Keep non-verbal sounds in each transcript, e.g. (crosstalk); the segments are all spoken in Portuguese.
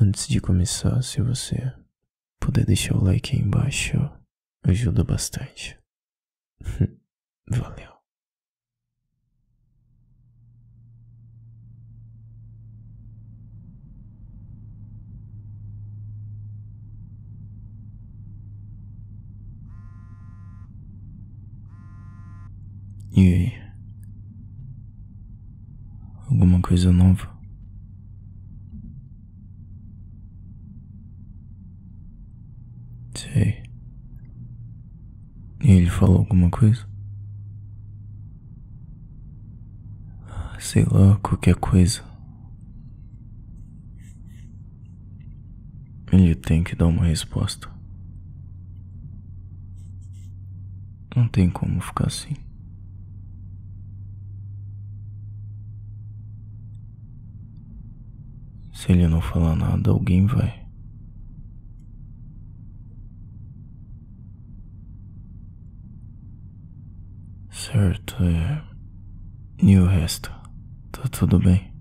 Antes de começar, se você puder deixar o like aí embaixo, ajuda bastante. (laughs) Valeu. E aí? Alguma coisa nova? falou alguma coisa? Ah, sei lá, qualquer coisa. Ele tem que dar uma resposta. Não tem como ficar assim. Se ele não falar nada, alguém vai. certo é. E o resto? Tá tudo bem.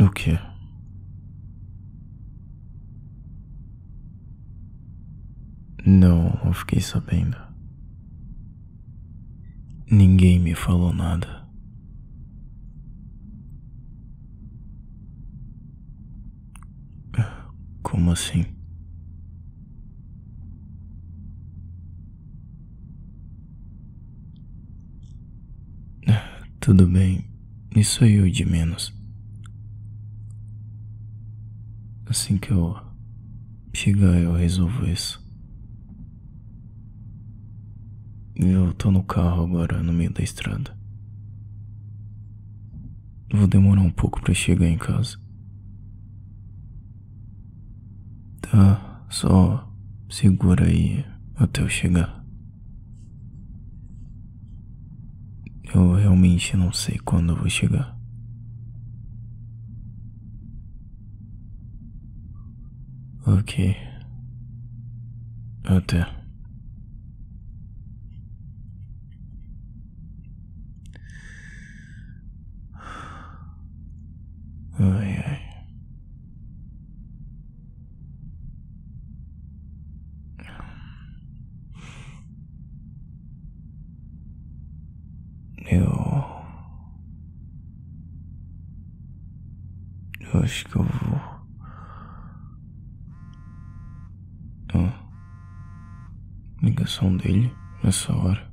O que? Não, eu fiquei sabendo. Ninguém me falou nada. Como assim? Tudo bem, isso é eu de menos. Assim que eu chegar, eu resolvo isso. Eu tô no carro agora, no meio da estrada. Vou demorar um pouco para chegar em casa. Tá, só segura aí até eu chegar. Eu realmente não sei quando eu vou chegar. Ok. Até. ligação dele nessa hora.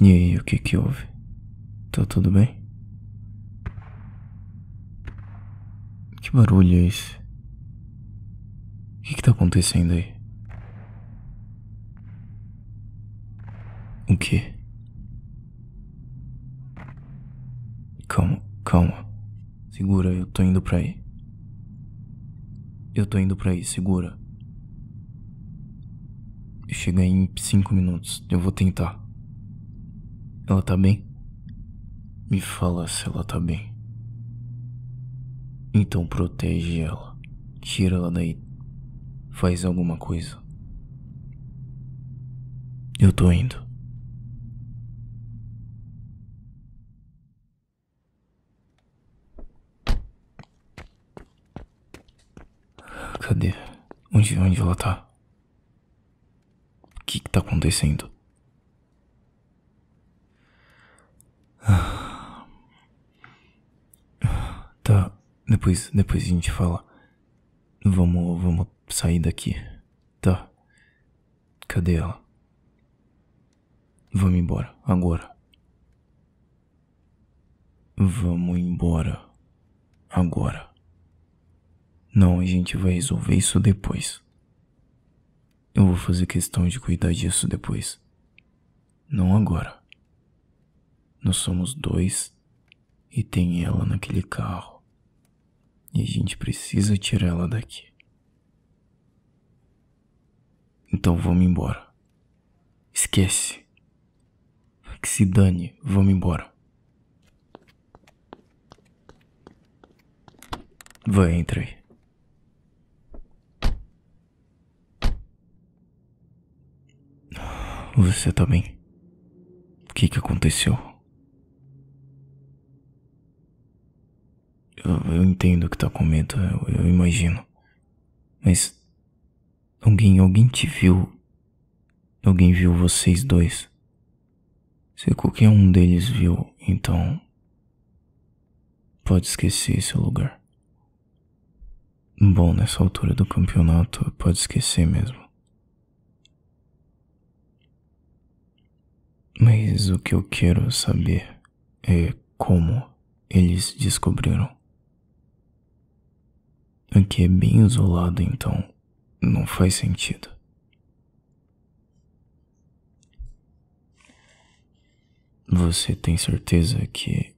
E aí, o que que houve? Tá tudo bem? Que barulho é esse? O que que tá acontecendo aí? O que? Calma, calma. Segura, eu tô indo pra aí. Eu tô indo pra aí, segura. Chega em cinco minutos, eu vou tentar. Ela tá bem? Me fala se ela tá bem. Então protege ela. Tira ela daí. Faz alguma coisa. Eu tô indo. Cadê? Onde, onde ela tá? O que que tá acontecendo? Ah. Tá, depois, depois a gente fala. Vamos, vamos sair daqui. Tá. Cadê ela? Vamos embora, agora. Vamos embora, agora. Não, a gente vai resolver isso depois. Eu vou fazer questão de cuidar disso depois. Não agora. Nós somos dois e tem ela naquele carro. E a gente precisa tirar ela daqui. Então vamos embora. Esquece. Que se dane, vamos embora. Vai, entra aí. Você tá bem? O que que aconteceu? Eu, eu entendo que tá com medo, eu, eu imagino. Mas. Alguém, alguém te viu? Alguém viu vocês dois? Se qualquer um deles viu, então. Pode esquecer esse lugar. Bom, nessa altura do campeonato, pode esquecer mesmo. Mas o que eu quero saber é como eles descobriram. Aqui é bem isolado, então não faz sentido. Você tem certeza que.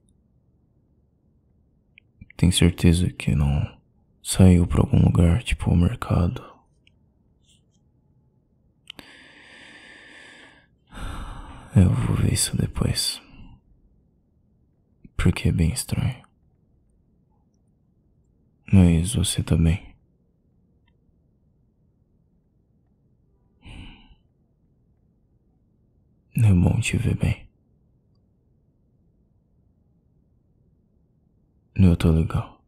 Tem certeza que não saiu para algum lugar, tipo o mercado Eu vou ver isso depois. Porque é bem estranho. Mas você também. É bom te ver bem. Eu tô legal.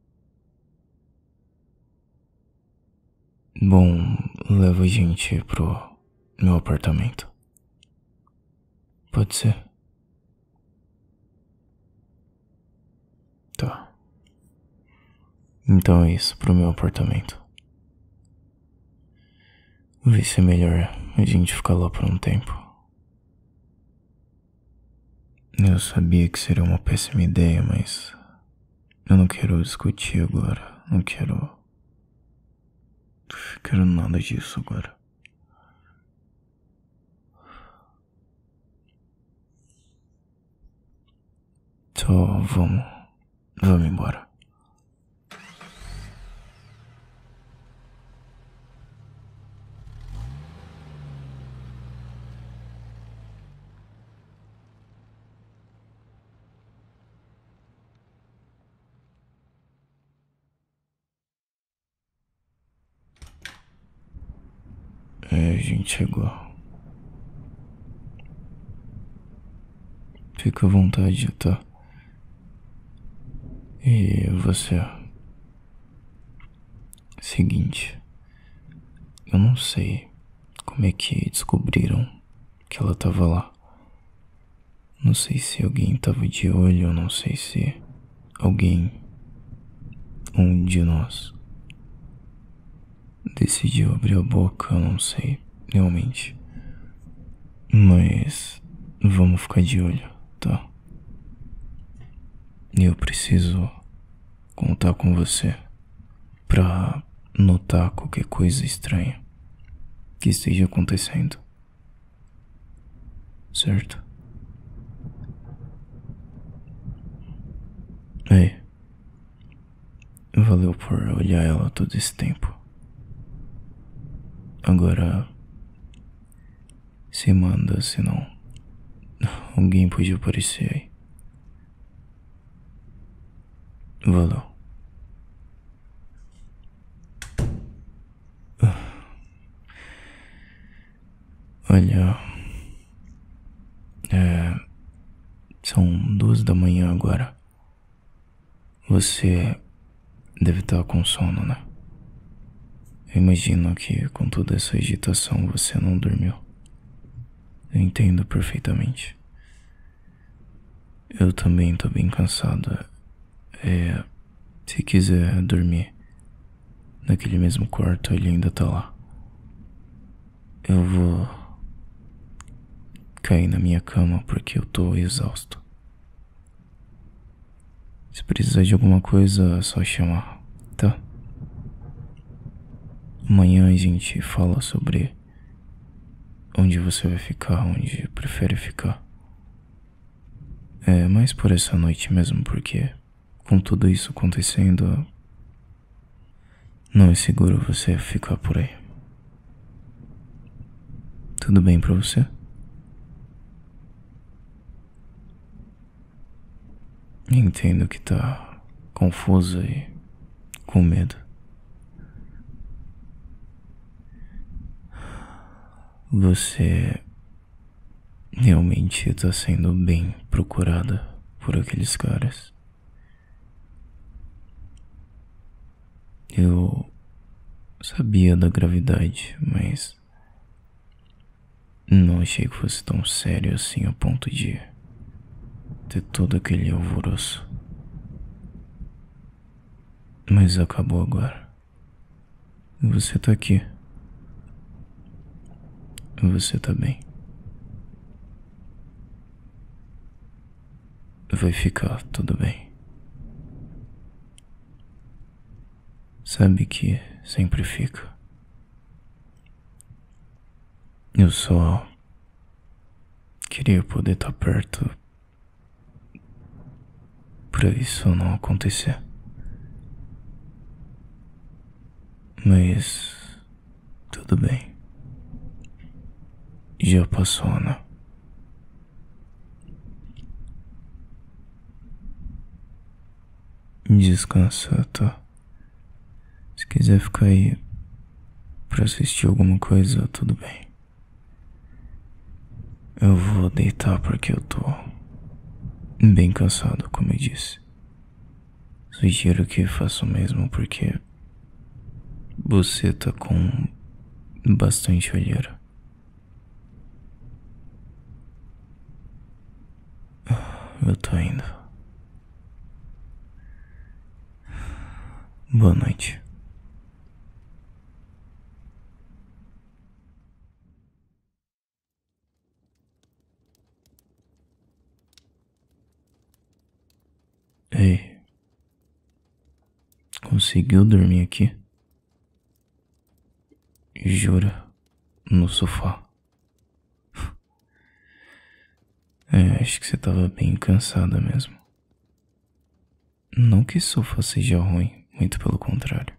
Bom, leva a gente pro meu apartamento. Pode ser. Tá. Então é isso pro meu apartamento. Vê se é melhor a gente ficar lá por um tempo. Eu sabia que seria uma péssima ideia, mas eu não quero discutir agora. Não quero. Não quero nada disso agora. Então vamos. Vamos embora. É, a gente chegou. Fica à vontade, tá? E você? Seguinte, eu não sei como é que descobriram que ela tava lá. Não sei se alguém tava de olho, não sei se alguém, um de nós, decidiu abrir a boca, eu não sei, realmente. Mas vamos ficar de olho, tá? E eu preciso contar com você para notar qualquer coisa estranha que esteja acontecendo. Certo? Ei, valeu por olhar ela todo esse tempo. Agora, se manda, senão (laughs) alguém pode aparecer aí. valeu. Olha. É, são duas da manhã agora. Você deve estar com sono, né? Eu imagino que com toda essa agitação você não dormiu. Eu entendo perfeitamente. Eu também estou bem cansado. É. Se quiser dormir naquele mesmo quarto, ele ainda tá lá. Eu vou cair na minha cama porque eu tô exausto. Se precisar de alguma coisa, é só chamar, tá? Amanhã a gente fala sobre onde você vai ficar, onde prefere ficar. É mais por essa noite mesmo, porque com tudo isso acontecendo, não é seguro você ficar por aí. Tudo bem pra você? Entendo que tá confusa e com medo. Você realmente tá sendo bem procurada por aqueles caras. Eu sabia da gravidade, mas não achei que fosse tão sério assim a ponto de ter todo aquele alvoroço. Mas acabou agora. Você tá aqui. Você tá bem. Vai ficar tudo bem. sabe que sempre fica. Eu só queria poder estar perto para isso não acontecer. Mas tudo bem. Já passou, né? Descansa, tá? Se quiser ficar aí para assistir alguma coisa, tudo bem. Eu vou deitar porque eu tô bem cansado, como eu disse. Sugiro que faça o mesmo porque você tá com bastante olheira. Eu tô indo. Boa noite. Ei. Conseguiu dormir aqui? Jura? No sofá. (laughs) É, acho que você tava bem cansada mesmo. Não que sofá seja ruim, muito pelo contrário.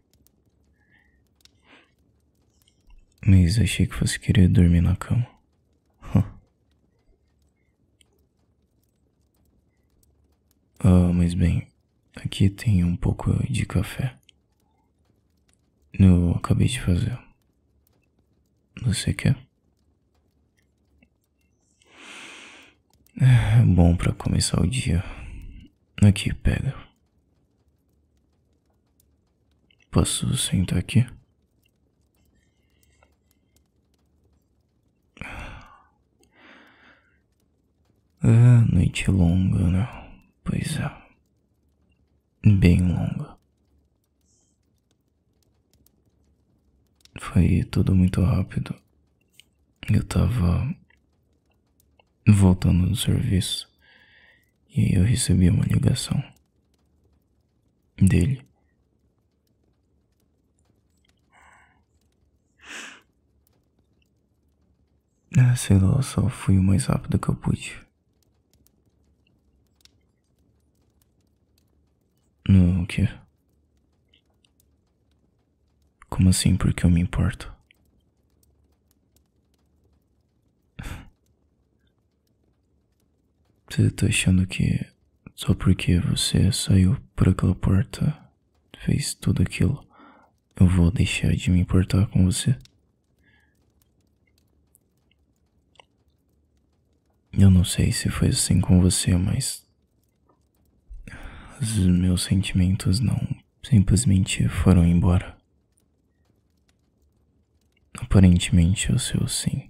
Mas achei que fosse querer dormir na cama. Ah, mas bem, aqui tem um pouco de café. Eu acabei de fazer. Você quer? É bom para começar o dia. Aqui, pega. Posso sentar aqui? É, noite longa, né? Pois é. Bem longa. Foi tudo muito rápido. Eu tava voltando do serviço e eu recebi uma ligação dele. Ah, sei lá, só fui o mais rápido que eu pude. quê? Como assim porque eu me importo? (laughs) Você tá achando que só porque você saiu por aquela porta, fez tudo aquilo, eu vou deixar de me importar com você? Eu não sei se foi assim com você, mas mas meus sentimentos não simplesmente foram embora. Aparentemente, o seu sim.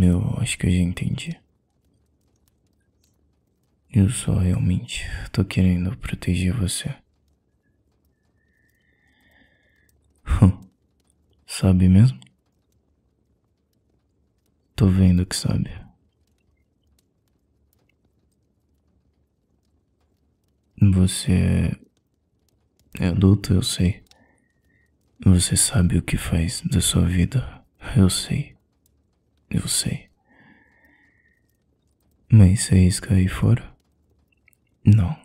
Eu acho que eu já entendi. Eu só realmente tô querendo proteger você. Hum, sabe mesmo? Tô vendo que sabe. Você é, é adulto, eu sei. Você sabe o que faz da sua vida, eu sei. Eu sei. Mas se que aí fora? Não.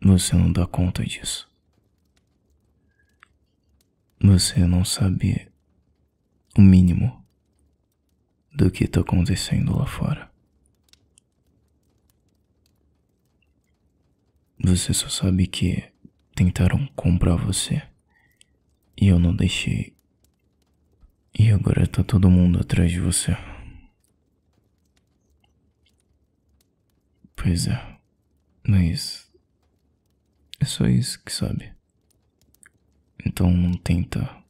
Você não dá conta disso. Você não sabe o mínimo do que está acontecendo lá fora. Você só sabe que tentaram comprar você. E eu não deixei. E agora tá todo mundo atrás de você. Pois é. Mas. É só isso que sabe. Então não tenta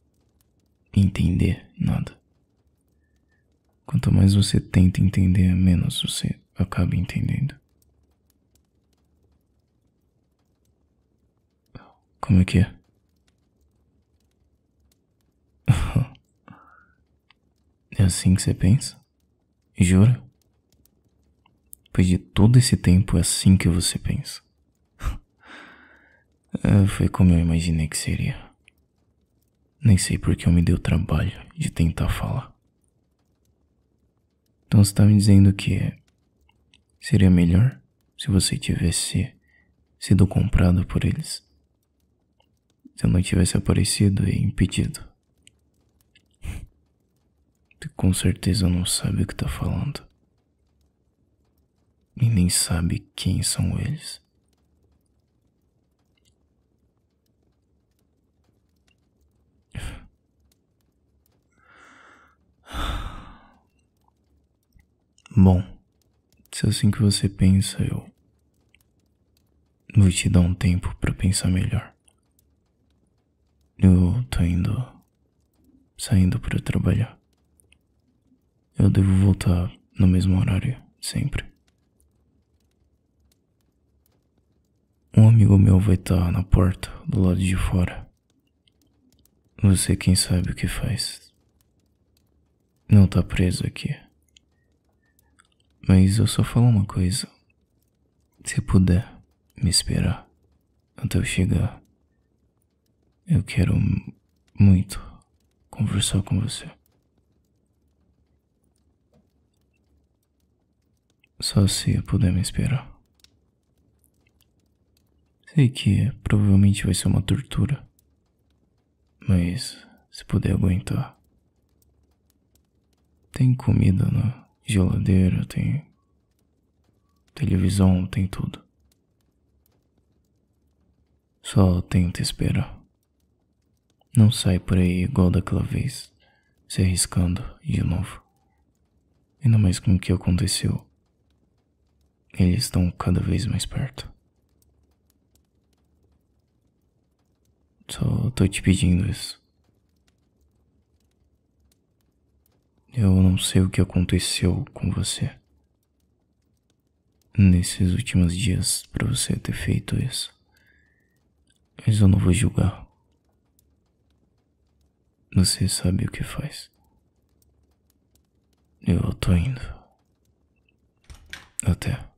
entender nada. Quanto mais você tenta entender, menos você acaba entendendo. Como é que é? (laughs) É assim que você pensa? Jura? Pois de todo esse tempo é assim que você pensa. (laughs) é, foi como eu imaginei que seria. Nem sei porque eu me dei o trabalho de tentar falar. Então você está me dizendo que seria melhor se você tivesse sido comprado por eles? se eu não tivesse aparecido e impedido. Tu com certeza não sabe o que tá falando. E nem sabe quem são eles. Bom, se é assim que você pensa, eu vou te dar um tempo para pensar melhor. Eu tô indo. saindo para trabalhar. Eu devo voltar no mesmo horário, sempre. Um amigo meu vai estar tá na porta do lado de fora. Você, quem sabe o que faz. Não tá preso aqui. Mas eu só falo uma coisa. Se puder me esperar até eu chegar, eu quero muito conversar com você. Só se puder me esperar. Sei que provavelmente vai ser uma tortura. Mas se puder aguentar. Tem comida na geladeira, tem televisão, tem tudo. Só tenta esperar. Não sai por aí igual daquela vez, se arriscando de novo. Ainda mais com o que aconteceu. Eles estão cada vez mais perto. Só tô te pedindo isso. Eu não sei o que aconteceu com você nesses últimos dias para você ter feito isso. Mas eu não vou julgar. Você sabe o que faz. Eu tô indo. Até.